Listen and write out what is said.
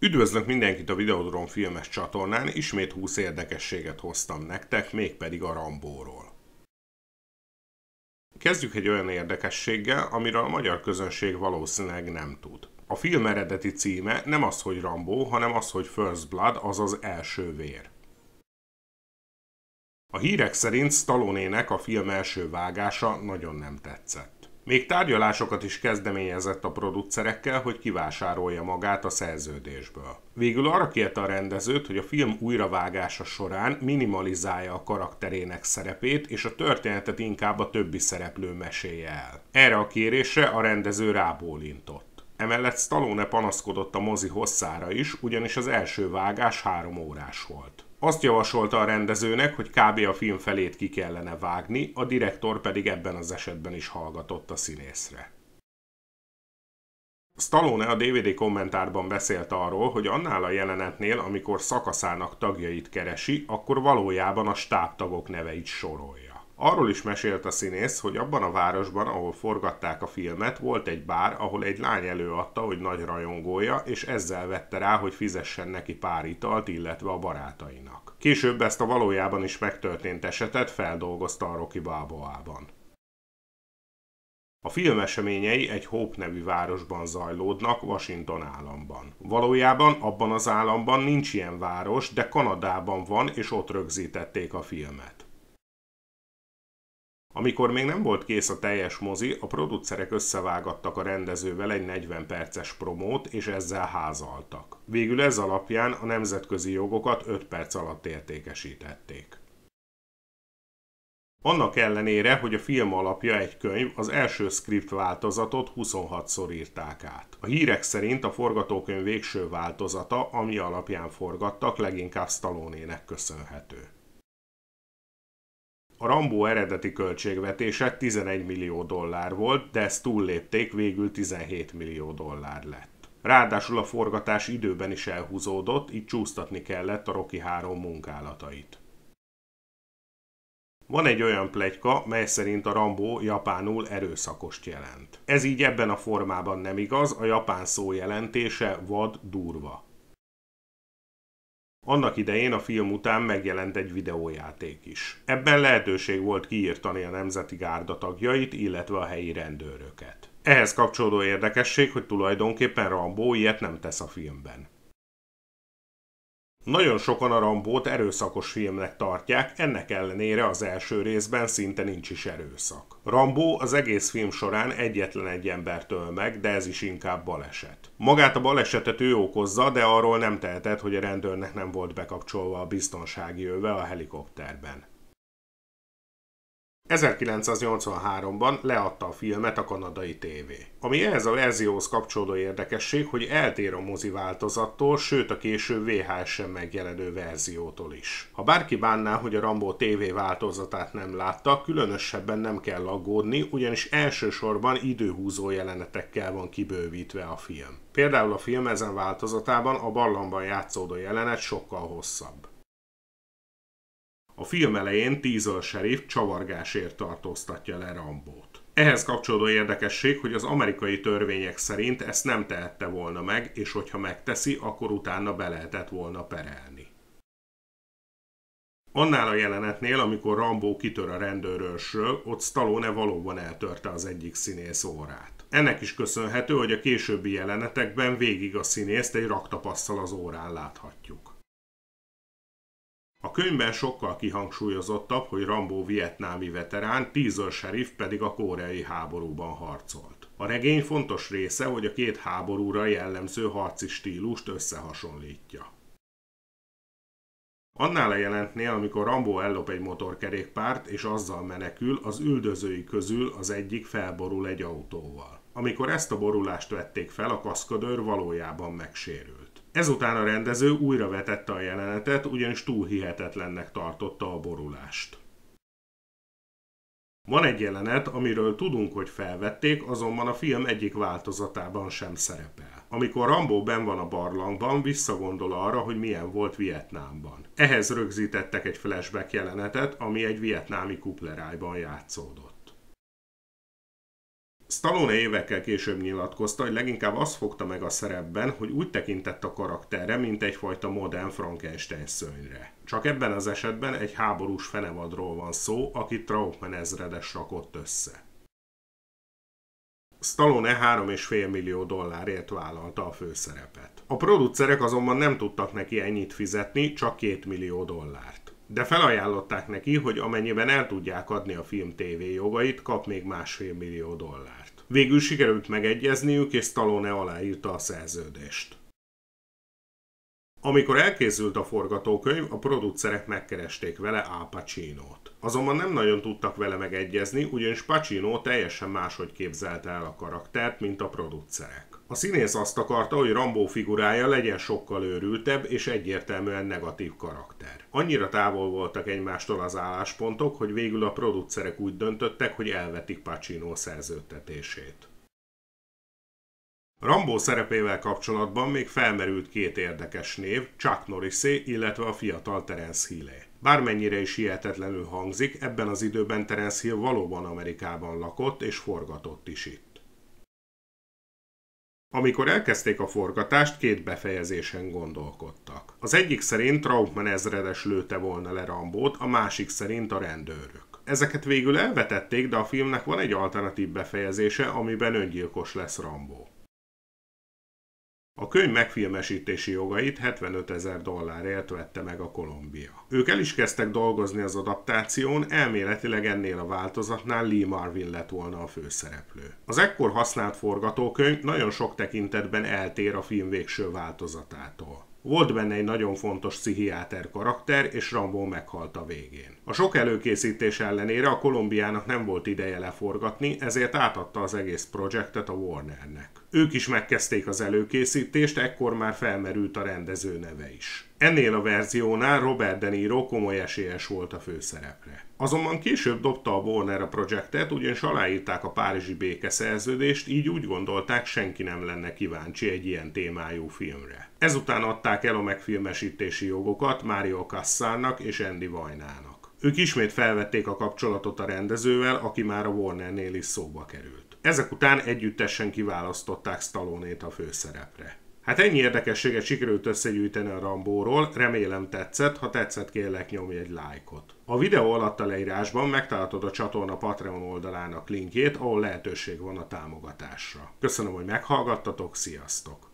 Üdvözlök mindenkit a Videodrom filmes csatornán, ismét 20 érdekességet hoztam nektek, mégpedig a Rambóról. Kezdjük egy olyan érdekességgel, amiről a magyar közönség valószínűleg nem tud. A film eredeti címe nem az, hogy Rambó, hanem az, hogy First Blood, azaz első vér. A hírek szerint Stallone nek a film első vágása nagyon nem tetszett. Még tárgyalásokat is kezdeményezett a producerekkel, hogy kivásárolja magát a szerződésből. Végül arra kérte a rendezőt, hogy a film újravágása során minimalizálja a karakterének szerepét, és a történetet inkább a többi szereplő mesélje el. Erre a kérésre a rendező rábólintott. Emellett Stallone panaszkodott a mozi hosszára is, ugyanis az első vágás három órás volt azt javasolta a rendezőnek, hogy kb. a film felét ki kellene vágni, a direktor pedig ebben az esetben is hallgatott a színészre. Stallone a DVD kommentárban beszélt arról, hogy annál a jelenetnél, amikor szakaszának tagjait keresi, akkor valójában a stábtagok neveit sorolja. Arról is mesélt a színész, hogy abban a városban, ahol forgatták a filmet, volt egy bár, ahol egy lány előadta, hogy nagy rajongója, és ezzel vette rá, hogy fizessen neki pár italt, illetve a barátainak. Később ezt a valójában is megtörtént esetet feldolgozta a Rocky Balboa-ban. A film eseményei egy Hope nevű városban zajlódnak, Washington államban. Valójában abban az államban nincs ilyen város, de Kanadában van, és ott rögzítették a filmet. Amikor még nem volt kész a teljes mozi, a producerek összevágattak a rendezővel egy 40 perces promót, és ezzel házaltak. Végül ez alapján a nemzetközi jogokat 5 perc alatt értékesítették. Annak ellenére, hogy a film alapja egy könyv, az első script változatot 26-szor írták át. A hírek szerint a forgatókönyv végső változata, ami alapján forgattak, leginkább Stallone-nek köszönhető a Rambó eredeti költségvetése 11 millió dollár volt, de ezt túllépték, végül 17 millió dollár lett. Ráadásul a forgatás időben is elhúzódott, így csúsztatni kellett a Rocky 3 munkálatait. Van egy olyan plegyka, mely szerint a Rambó japánul erőszakost jelent. Ez így ebben a formában nem igaz, a japán szó jelentése vad, durva. Annak idején a film után megjelent egy videójáték is. Ebben lehetőség volt kiírtani a Nemzeti Gárda tagjait, illetve a helyi rendőröket. Ehhez kapcsolódó érdekesség, hogy tulajdonképpen Rambó ilyet nem tesz a filmben. Nagyon sokan a Rambót erőszakos filmnek tartják, ennek ellenére az első részben szinte nincs is erőszak. Rambó az egész film során egyetlen egy embert öl meg, de ez is inkább baleset. Magát a balesetet ő okozza, de arról nem tehetett, hogy a rendőrnek nem volt bekapcsolva a biztonsági öve a helikopterben. 1983-ban leadta a filmet a kanadai tévé. Ami ehhez a verzióhoz kapcsolódó érdekesség, hogy eltér a mozi változattól, sőt a késő VHS-en megjelenő verziótól is. Ha bárki bánná, hogy a Rambo TV változatát nem látta, különösebben nem kell aggódni, ugyanis elsősorban időhúzó jelenetekkel van kibővítve a film. Például a film ezen változatában a barlangban játszódó jelenet sokkal hosszabb. A film elején Teasel serif csavargásért tartóztatja le Rambót. Ehhez kapcsolódó érdekesség, hogy az amerikai törvények szerint ezt nem tehette volna meg, és hogyha megteszi, akkor utána be lehetett volna perelni. Annál a jelenetnél, amikor Rambó kitör a rendőrösről, ott Stallone valóban eltörte az egyik színész órát. Ennek is köszönhető, hogy a későbbi jelenetekben végig a színészt egy raktapasszal az órán láthatjuk. A könyvben sokkal kihangsúlyozottabb, hogy Rambó vietnámi veterán, Teaser Sheriff pedig a koreai háborúban harcolt. A regény fontos része, hogy a két háborúra jellemző harci stílust összehasonlítja. Annál a jelentnél, amikor Rambo ellop egy motorkerékpárt és azzal menekül, az üldözői közül az egyik felborul egy autóval. Amikor ezt a borulást vették fel, a kaszkadőr valójában megsérül. Ezután a rendező újra vetette a jelenetet, ugyanis túl hihetetlennek tartotta a borulást. Van egy jelenet, amiről tudunk, hogy felvették, azonban a film egyik változatában sem szerepel. Amikor Rambó ben van a barlangban, visszagondol arra, hogy milyen volt Vietnámban. Ehhez rögzítettek egy flashback jelenetet, ami egy vietnámi kuplerájban játszódott. Stallone évekkel később nyilatkozta, hogy leginkább azt fogta meg a szerepben, hogy úgy tekintett a karakterre, mint egyfajta modern Frankenstein szönyre. Csak ebben az esetben egy háborús fenevadról van szó, aki Trautmann ezredes rakott össze. Stallone 3,5 millió dollárért vállalta a főszerepet. A producerek azonban nem tudtak neki ennyit fizetni, csak 2 millió dollárt. De felajánlották neki, hogy amennyiben el tudják adni a film TV jogait, kap még másfél millió dollárt. Végül sikerült megegyezniük, és Stallone aláírta a szerződést. Amikor elkészült a forgatókönyv, a producerek megkeresték vele Al Pacino-t. Azonban nem nagyon tudtak vele megegyezni, ugyanis Pacino teljesen máshogy képzelte el a karaktert, mint a producerek. A színész azt akarta, hogy Rambó figurája legyen sokkal őrültebb és egyértelműen negatív karakter. Annyira távol voltak egymástól az álláspontok, hogy végül a producerek úgy döntöttek, hogy elvetik Pacino szerződtetését. Rambó szerepével kapcsolatban még felmerült két érdekes név, Chuck Norrisé, illetve a fiatal Terence Hillé. Bármennyire is hihetetlenül hangzik, ebben az időben Terence Hill valóban Amerikában lakott és forgatott is itt. Amikor elkezdték a forgatást, két befejezésen gondolkodtak. Az egyik szerint Trautmann ezredes lőte volna le Rambót, a másik szerint a rendőrök. Ezeket végül elvetették, de a filmnek van egy alternatív befejezése, amiben öngyilkos lesz Rambó. A könyv megfilmesítési jogait 75 ezer dollárért vette meg a Kolumbia. Ők el is kezdtek dolgozni az adaptáción, elméletileg ennél a változatnál Lee Marvin lett volna a főszereplő. Az ekkor használt forgatókönyv nagyon sok tekintetben eltér a film végső változatától. Volt benne egy nagyon fontos pszichiáter karakter, és Rambo meghalt a végén. A sok előkészítés ellenére a Kolumbiának nem volt ideje leforgatni, ezért átadta az egész projektet a Warnernek. Ők is megkezdték az előkészítést, ekkor már felmerült a rendező neve is. Ennél a verziónál Robert De Niro komoly esélyes volt a főszerepre. Azonban később dobta a Warner a projektet, ugyanis aláírták a Párizsi békeszerződést, így úgy gondolták, senki nem lenne kíváncsi egy ilyen témájú filmre. Ezután adták el a megfilmesítési jogokat Mario Cassának és Andy Vajnának. Ők ismét felvették a kapcsolatot a rendezővel, aki már a Warnernél is szóba került. Ezek után együttesen kiválasztották Stallonét a főszerepre. Hát ennyi érdekességet sikerült összegyűjteni a Rambóról, remélem tetszett, ha tetszett kérlek nyomj egy lájkot. A videó alatt a leírásban megtalálod a csatorna Patreon oldalának linkjét, ahol lehetőség van a támogatásra. Köszönöm, hogy meghallgattatok, sziasztok!